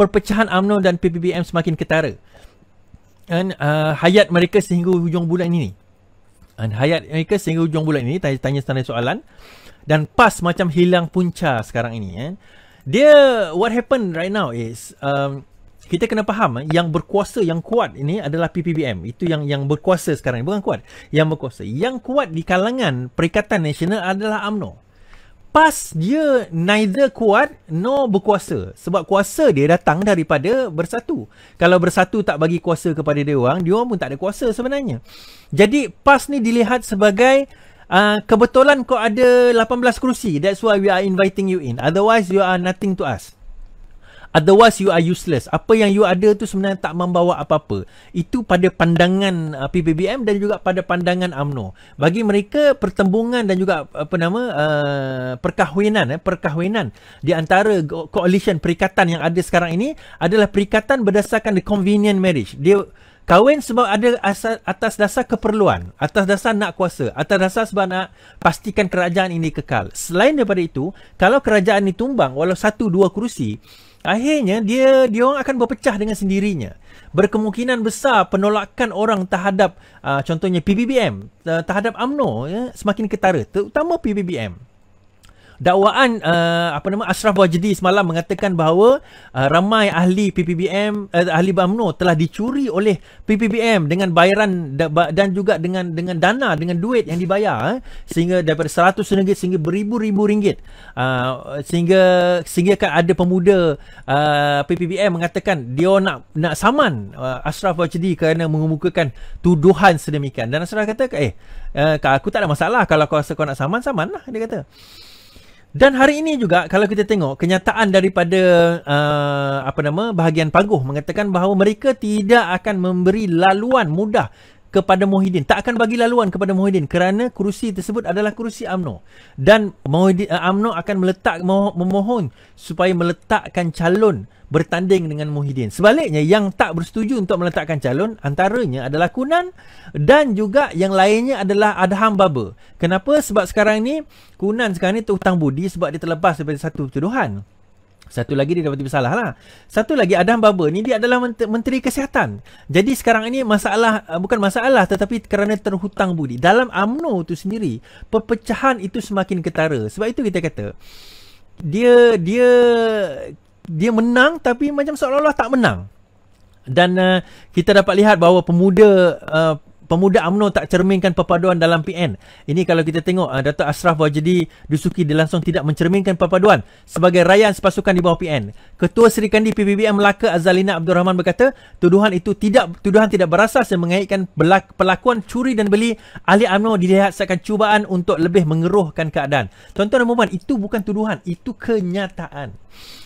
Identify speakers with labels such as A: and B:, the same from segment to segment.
A: perpecahan UMNO dan PBBM semakin ketara dan uh, hayat mereka sehingga hujung bulan ini dan hayat mereka sehingga hujung bulan ini tanya-tanya standar soalan dan pas macam hilang punca sekarang ini eh. dia what happen right now is um, kita kena faham eh, yang berkuasa yang kuat ini adalah PPBM itu yang yang berkuasa sekarang ini. bukan kuat yang berkuasa yang kuat di kalangan Perikatan Nasional adalah AMNO pas dia neither kuat no berkuasa sebab kuasa dia datang daripada bersatu kalau bersatu tak bagi kuasa kepada dia orang dia orang pun tak ada kuasa sebenarnya jadi pas ni dilihat sebagai uh, kebetulan kau ada 18 kerusi that's why we are inviting you in otherwise you are nothing to us Otherwise you are useless. Apa yang you ada tu sebenarnya tak membawa apa-apa. Itu pada pandangan uh, PBBM dan juga pada pandangan AMNO. Bagi mereka pertembungan dan juga apa nama uh, perkahwinan eh perkahwinan di antara coalition perikatan yang ada sekarang ini adalah perikatan berdasarkan the convenient marriage. Dia kahwin sebab ada asas, atas dasar keperluan, atas dasar nak kuasa, atas dasar sebab nak pastikan kerajaan ini kekal. Selain daripada itu, kalau kerajaan ini tumbang walau satu dua kerusi, Akhirnya dia dia orang akan berpecah dengan sendirinya. Berkemungkinan besar penolakan orang terhadap uh, contohnya PBBM uh, eh, terhadap AMNO ya, semakin ketara terutama PBBM dakwaan uh, apa nama Ashraf Wajdi semalam mengatakan bahawa uh, ramai ahli PPBM uh, eh, ahli BAMNO telah dicuri oleh PPBM dengan bayaran dan juga dengan dengan dana dengan duit yang dibayar eh, sehingga daripada 100 ringgit sehingga beribu-ribu ringgit uh, sehingga sehingga kan ada pemuda uh, PPBM mengatakan dia nak nak saman uh, Ashraf Wajdi kerana mengemukakan tuduhan sedemikian dan Ashraf kata eh uh, aku tak ada masalah kalau kau rasa kau nak saman saman lah dia kata dan hari ini juga kalau kita tengok kenyataan daripada uh, apa nama bahagian paguh mengatakan bahawa mereka tidak akan memberi laluan mudah kepada muhyiddin Tak akan bagi laluan kepada muhyiddin kerana kerusi tersebut adalah kerusi AMNO. Dan Mohidin uh, AMNO akan meletak memohon supaya meletakkan calon bertanding dengan Muhyiddin. Sebaliknya yang tak bersetuju untuk meletakkan calon antaranya adalah Kunan dan juga yang lainnya adalah Adham Baba. Kenapa? Sebab sekarang ni Kunan sekarang ni terhutang budi sebab dia terlepas daripada satu tuduhan. Satu lagi dia dapat bersalah lah. Satu lagi Adam Baba ni dia adalah Menteri Kesihatan. Jadi sekarang ini masalah, eh, bukan masalah tetapi kerana terhutang budi. Dalam UMNO tu sendiri, perpecahan itu semakin ketara. Sebab itu kita kata, dia dia dia menang tapi macam seolah-olah tak menang. Dan uh, kita dapat lihat bahawa pemuda uh, pemuda UMNO tak cerminkan perpaduan dalam PN. Ini kalau kita tengok uh, ah, Dato' Ashraf Wajidi Dusuki dia langsung tidak mencerminkan perpaduan sebagai rayaan sepasukan di bawah PN. Ketua Seri Kandi PBBM Melaka Azalina Abdul Rahman berkata, tuduhan itu tidak tuduhan tidak berasas dan mengaitkan pelakuan curi dan beli ahli UMNO dilihat seakan cubaan untuk lebih mengeruhkan keadaan. Tuan-tuan dan puan, itu bukan tuduhan, itu kenyataan.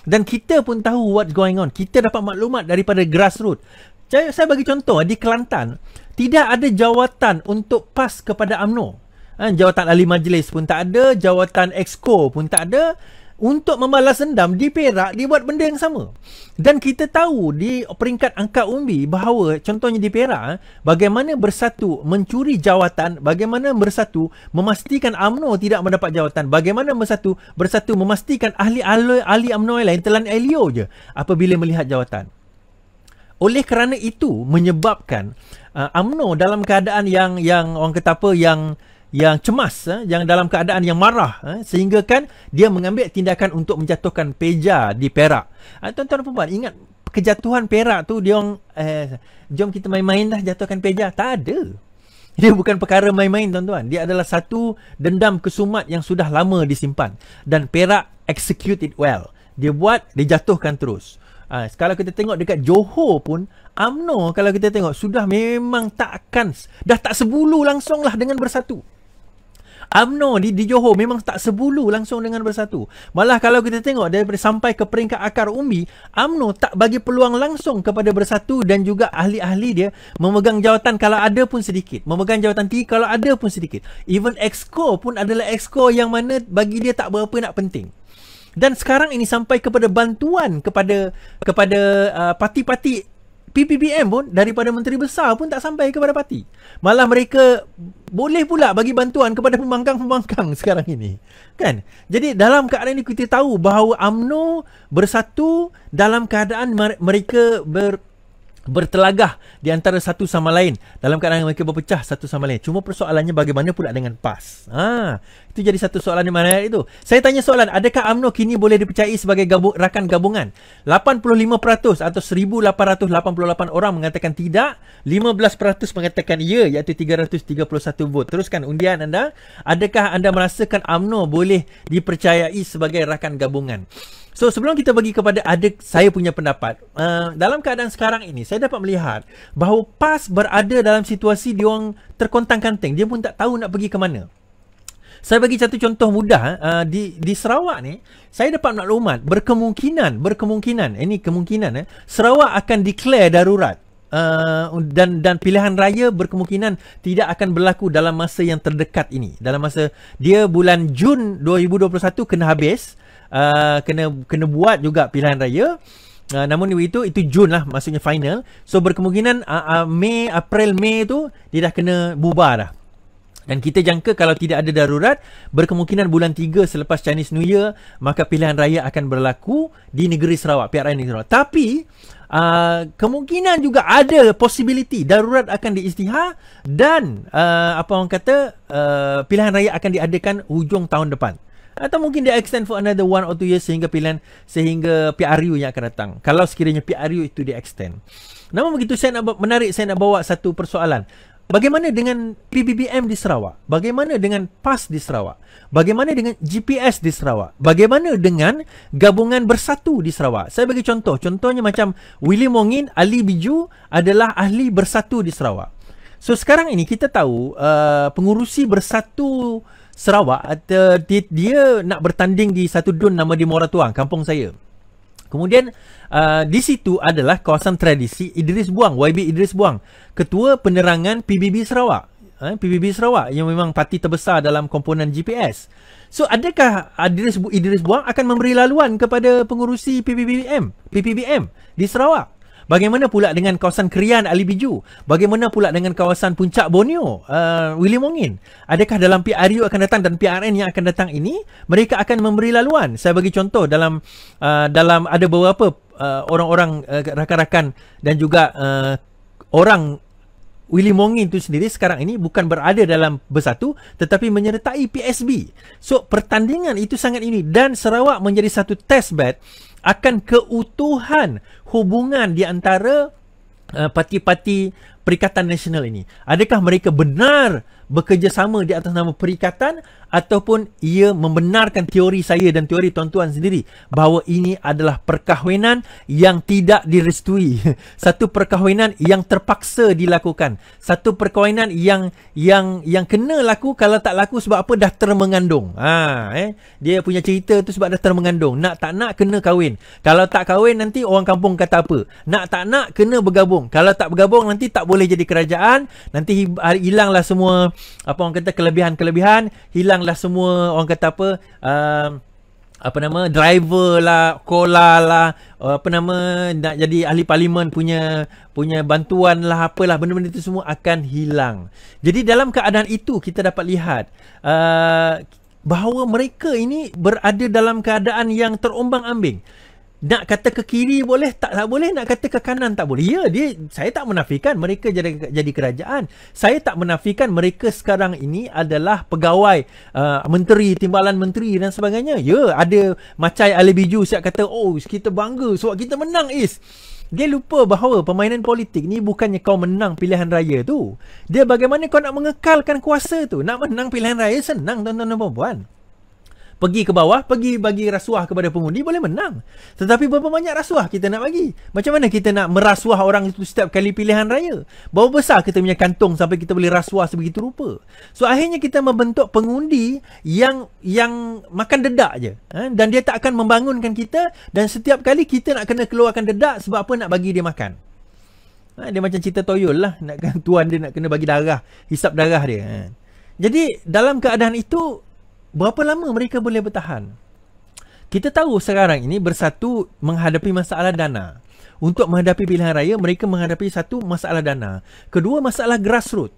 A: Dan kita pun tahu what's going on. Kita dapat maklumat daripada grassroots. Saya, saya bagi contoh di Kelantan tidak ada jawatan untuk PAS kepada AMNO. Ha, jawatan ahli majlis pun tak ada, jawatan exco pun tak ada untuk membalas dendam di Perak dibuat benda yang sama. Dan kita tahu di peringkat angka umbi bahawa contohnya di Perak eh, bagaimana bersatu mencuri jawatan, bagaimana bersatu memastikan AMNO tidak mendapat jawatan, bagaimana bersatu bersatu memastikan ahli ahli, ahli AMNO lain telan Elio je apabila melihat jawatan. Oleh kerana itu menyebabkan uh, UMNO dalam keadaan yang yang orang kata apa yang yang cemas eh, yang dalam keadaan yang marah eh, sehingga kan dia mengambil tindakan untuk menjatuhkan peja di Perak. Ah uh, tuan-tuan puan ingat kejatuhan Perak tu dia orang eh jom kita main-main dah jatuhkan peja tak ada. Dia bukan perkara main-main tuan-tuan. Dia adalah satu dendam kesumat yang sudah lama disimpan dan Perak execute it well. Dia buat dia jatuhkan terus. Ha, kalau kita tengok dekat Johor pun UMNO kalau kita tengok sudah memang tak takkan dah tak sebulu langsung lah dengan bersatu. UMNO di di Johor memang tak sebulu langsung dengan bersatu. Malah kalau kita tengok daripada sampai ke peringkat akar umbi, UMNO tak bagi peluang langsung kepada bersatu dan juga ahli-ahli dia memegang jawatan kalau ada pun sedikit. Memegang jawatan tinggi kalau ada pun sedikit. Even exco pun adalah exco yang mana bagi dia tak berapa nak penting dan sekarang ini sampai kepada bantuan kepada kepada uh, parti-parti PPBM pun daripada menteri besar pun tak sampai kepada parti malah mereka boleh pula bagi bantuan kepada pembangkang-pembangkang sekarang ini kan jadi dalam keadaan ini kita tahu bahawa AMNO bersatu dalam keadaan mereka ber, bertelagah di antara satu sama lain dalam keadaan mereka berpecah satu sama lain. Cuma persoalannya bagaimana pula dengan PAS? Ha, itu jadi satu soalan di mana itu. Saya tanya soalan, adakah AMNO kini boleh dipercayai sebagai gabu- rakan gabungan? 85% atau 1888 orang mengatakan tidak, 15% mengatakan ya iaitu 331 vote. Teruskan undian anda, adakah anda merasakan AMNO boleh dipercayai sebagai rakan gabungan? So sebelum kita bagi kepada ada saya punya pendapat uh, dalam keadaan sekarang ini saya dapat melihat bahawa PAS berada dalam situasi dia orang terkontang-kanting dia pun tak tahu nak pergi ke mana. Saya bagi satu contoh mudah uh, di di Sarawak ni saya dapat maklumat berkemungkinan berkemungkinan eh, ini kemungkinan eh Sarawak akan declare darurat Uh, dan dan pilihan raya berkemungkinan tidak akan berlaku dalam masa yang terdekat ini dalam masa dia bulan Jun 2021 kena habis uh, kena kena buat juga pilihan raya. Uh, namun itu itu Jun lah maksudnya final. So berkemungkinan uh, uh, Mei April Mei tu dia dah kena bubar dah. Dan kita jangka kalau tidak ada darurat, berkemungkinan bulan 3 selepas Chinese New Year, maka pilihan raya akan berlaku di negeri Sarawak, PRN negeri Sarawak. Tapi, uh, kemungkinan juga ada possibility darurat akan diisytihar dan uh, apa orang kata, uh, pilihan raya akan diadakan hujung tahun depan. Atau mungkin dia extend for another one or two years sehingga pilihan sehingga PRU yang akan datang. Kalau sekiranya PRU itu dia extend. Namun begitu saya nak menarik saya nak bawa satu persoalan. Bagaimana dengan PBBM di Sarawak? Bagaimana dengan PAS di Sarawak? Bagaimana dengan GPS di Sarawak? Bagaimana dengan gabungan bersatu di Sarawak? Saya bagi contoh. Contohnya macam Willy Mongin, Ali Biju adalah ahli bersatu di Sarawak. So sekarang ini kita tahu uh, pengurusi bersatu Sarawak ada dia, dia nak bertanding di satu dun nama di Muara Tuang, kampung saya. Kemudian uh, di situ adalah kawasan tradisi Idris Buang, YB Idris Buang, ketua penerangan PBB Sarawak. Eh, PBB Sarawak yang memang parti terbesar dalam komponen GPS. So adakah Idris Buang akan memberi laluan kepada pengurusi PBBM, PPBM di Sarawak? Bagaimana pula dengan kawasan Kerian Ali Biju? Bagaimana pula dengan kawasan Puncak Borneo, uh, William Wongin? Adakah dalam PRU akan datang dan PRN yang akan datang ini, mereka akan memberi laluan? Saya bagi contoh dalam uh, dalam ada beberapa uh, orang-orang uh, rakan-rakan dan juga uh, orang William Wongin itu sendiri sekarang ini bukan berada dalam bersatu tetapi menyertai PSB. So pertandingan itu sangat ini dan Sarawak menjadi satu test bed akan keutuhan hubungan di antara uh, parti-parti Perikatan Nasional ini. Adakah mereka benar bekerjasama di atas nama perikatan ataupun ia membenarkan teori saya dan teori tuan-tuan sendiri bahawa ini adalah perkahwinan yang tidak direstui. Satu perkahwinan yang terpaksa dilakukan. Satu perkahwinan yang yang yang kena laku kalau tak laku sebab apa dah termengandung. Ha, eh. Dia punya cerita tu sebab dah termengandung. Nak tak nak kena kahwin. Kalau tak kahwin nanti orang kampung kata apa? Nak tak nak kena bergabung. Kalau tak bergabung nanti tak boleh jadi kerajaan. Nanti ah, hilanglah semua apa orang kata kelebihan-kelebihan hilanglah semua orang kata apa uh, apa nama driver lah cola lah apa nama nak jadi ahli parlimen punya punya bantuan lah apalah benda-benda itu semua akan hilang jadi dalam keadaan itu kita dapat lihat uh, bahawa mereka ini berada dalam keadaan yang terombang-ambing nak kata ke kiri boleh tak tak boleh nak kata ke kanan tak boleh ya dia saya tak menafikan mereka jadi jadi kerajaan saya tak menafikan mereka sekarang ini adalah pegawai uh, menteri timbalan menteri dan sebagainya ya ada macai ali biju siap kata oh kita bangga sebab kita menang is dia lupa bahawa permainan politik ni bukannya kau menang pilihan raya tu. Dia bagaimana kau nak mengekalkan kuasa tu. Nak menang pilihan raya senang tuan-tuan dan puan-puan pergi ke bawah, pergi bagi rasuah kepada pengundi boleh menang. Tetapi berapa banyak rasuah kita nak bagi? Macam mana kita nak merasuah orang itu setiap kali pilihan raya? Berapa besar kita punya kantong sampai kita boleh rasuah sebegitu rupa? So akhirnya kita membentuk pengundi yang yang makan dedak je. Ha? Dan dia tak akan membangunkan kita dan setiap kali kita nak kena keluarkan dedak sebab apa nak bagi dia makan. Ha, dia macam cerita toyol lah. Nak, kan tuan dia nak kena bagi darah. Hisap darah dia. Ha. Jadi dalam keadaan itu berapa lama mereka boleh bertahan? Kita tahu sekarang ini bersatu menghadapi masalah dana. Untuk menghadapi pilihan raya, mereka menghadapi satu masalah dana. Kedua, masalah grassroots.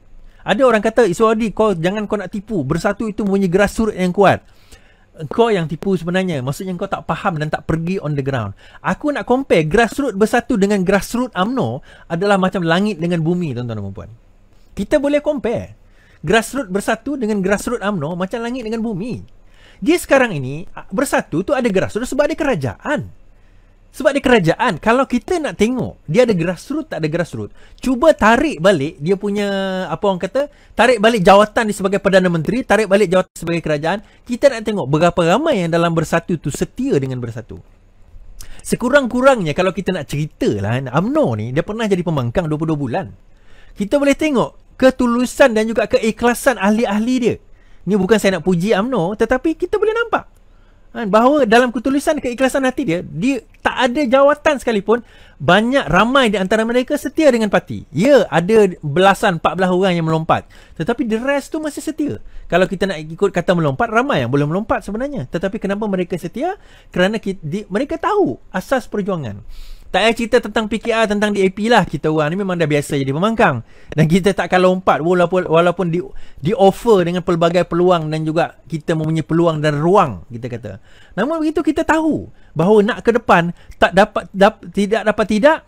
A: Ada orang kata, Iswadi, kau jangan kau nak tipu. Bersatu itu mempunyai grassroots yang kuat. Kau yang tipu sebenarnya. Maksudnya kau tak faham dan tak pergi on the ground. Aku nak compare grassroots bersatu dengan grassroots UMNO adalah macam langit dengan bumi, tuan-tuan dan puan-puan. Kita boleh compare grassroots bersatu dengan grassroots amno macam langit dengan bumi. Dia sekarang ini bersatu tu ada grassroots sebab ada kerajaan. Sebab dia kerajaan. Kalau kita nak tengok dia ada grassroots tak ada grassroots. Cuba tarik balik dia punya apa orang kata tarik balik jawatan dia sebagai Perdana Menteri tarik balik jawatan sebagai kerajaan. Kita nak tengok berapa ramai yang dalam bersatu tu setia dengan bersatu. Sekurang-kurangnya kalau kita nak cerita lah UMNO ni dia pernah jadi pembangkang 22 bulan. Kita boleh tengok ketulusan dan juga keikhlasan ahli-ahli dia. Ini bukan saya nak puji Amno, tetapi kita boleh nampak kan, bahawa dalam ketulusan keikhlasan hati dia, dia tak ada jawatan sekalipun banyak ramai di antara mereka setia dengan parti. Ya, ada belasan belah orang yang melompat. Tetapi the rest tu masih setia. Kalau kita nak ikut kata melompat, ramai yang belum melompat sebenarnya. Tetapi kenapa mereka setia? Kerana kita, di, mereka tahu asas perjuangan. Tak payah cerita tentang PKR Tentang DAP lah Kita orang ni memang dah biasa Jadi pemangkang Dan kita takkan lompat Walaupun walaupun di, di offer dengan pelbagai peluang Dan juga kita mempunyai peluang dan ruang Kita kata Namun begitu kita tahu Bahawa nak ke depan tak dapat dap, Tidak dapat tidak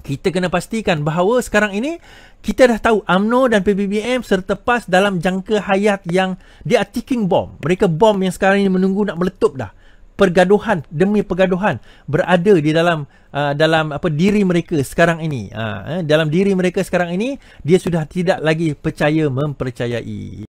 A: kita kena pastikan bahawa sekarang ini kita dah tahu AMNO dan PBBM serta PAS dalam jangka hayat yang dia ticking bomb. Mereka bom yang sekarang ini menunggu nak meletup dah pergaduhan demi pergaduhan berada di dalam uh, dalam apa diri mereka sekarang ini uh, eh, dalam diri mereka sekarang ini dia sudah tidak lagi percaya mempercayai